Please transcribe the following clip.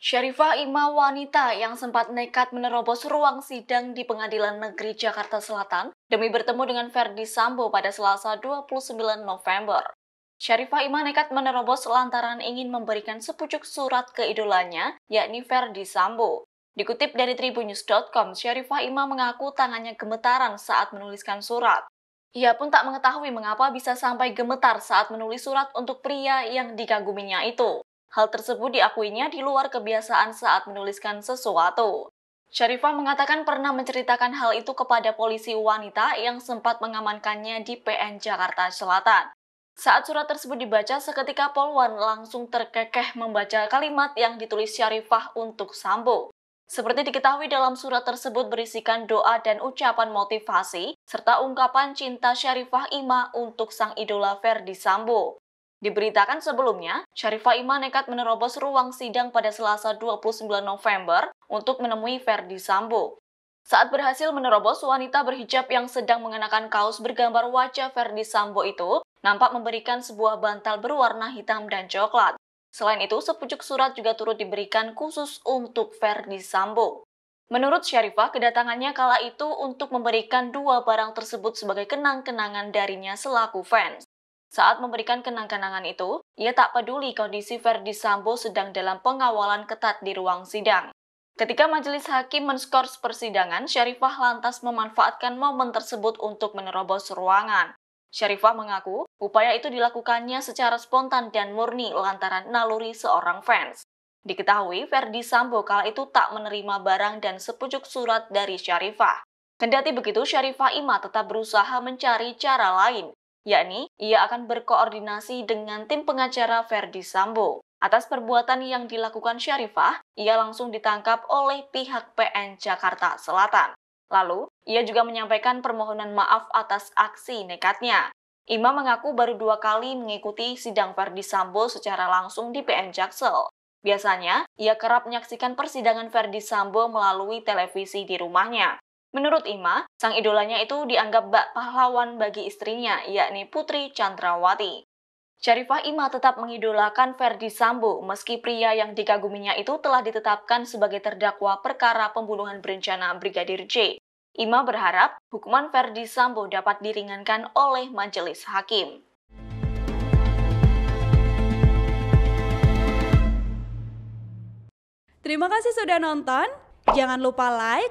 Syarifah Ima wanita yang sempat nekat menerobos ruang sidang di Pengadilan Negeri Jakarta Selatan demi bertemu dengan Ferdi Sambo pada Selasa 29 November. Syarifah Ima nekat menerobos lantaran ingin memberikan sepucuk surat ke idolanya, yakni Ferdi Sambo. Dikutip dari tribunews.com, Syarifah Ima mengaku tangannya gemetaran saat menuliskan surat. Ia pun tak mengetahui mengapa bisa sampai gemetar saat menulis surat untuk pria yang dikaguminya itu. Hal tersebut diakuinya di luar kebiasaan saat menuliskan sesuatu. Syarifah mengatakan pernah menceritakan hal itu kepada polisi wanita yang sempat mengamankannya di PN Jakarta Selatan. Saat surat tersebut dibaca, seketika Polwan langsung terkekeh membaca kalimat yang ditulis Syarifah untuk Sambo. Seperti diketahui dalam surat tersebut berisikan doa dan ucapan motivasi, serta ungkapan cinta Syarifah Ima untuk sang idola Ferdi Sambo. Diberitakan sebelumnya, Syarifah Iman nekat menerobos ruang sidang pada Selasa 29 November untuk menemui Ferdi Sambo. Saat berhasil menerobos, wanita berhijab yang sedang mengenakan kaos bergambar wajah Ferdi Sambo itu nampak memberikan sebuah bantal berwarna hitam dan coklat. Selain itu, sepucuk surat juga turut diberikan khusus untuk Ferdi Sambo. Menurut Syarifah, kedatangannya kala itu untuk memberikan dua barang tersebut sebagai kenang-kenangan darinya selaku fans. Saat memberikan kenang-kenangan itu, ia tak peduli kondisi Verdi Sambo sedang dalam pengawalan ketat di ruang sidang. Ketika majelis hakim menskors persidangan, Syarifah lantas memanfaatkan momen tersebut untuk menerobos ruangan. Syarifah mengaku, upaya itu dilakukannya secara spontan dan murni lantaran naluri seorang fans. Diketahui, Verdi Sambo kala itu tak menerima barang dan sepucuk surat dari Syarifah. Kendati begitu, Syarifah Ima tetap berusaha mencari cara lain yakni ia akan berkoordinasi dengan tim pengacara Verdi Sambo. Atas perbuatan yang dilakukan Syarifah, ia langsung ditangkap oleh pihak PN Jakarta Selatan. Lalu, ia juga menyampaikan permohonan maaf atas aksi nekatnya. Imam mengaku baru dua kali mengikuti sidang Verdi Sambo secara langsung di PN Jaksel. Biasanya, ia kerap menyaksikan persidangan Verdi Sambo melalui televisi di rumahnya. Menurut Ima, sang idolanya itu dianggap bak pahlawan bagi istrinya, yakni Putri Chandrawati. Syarifah Ima tetap mengidolakan Ferdi Sambo meski pria yang dikaguminya itu telah ditetapkan sebagai terdakwa perkara pembunuhan berencana Brigadir J. Ima berharap hukuman Ferdi Sambo dapat diringankan oleh majelis hakim. Terima kasih sudah nonton. Jangan lupa like,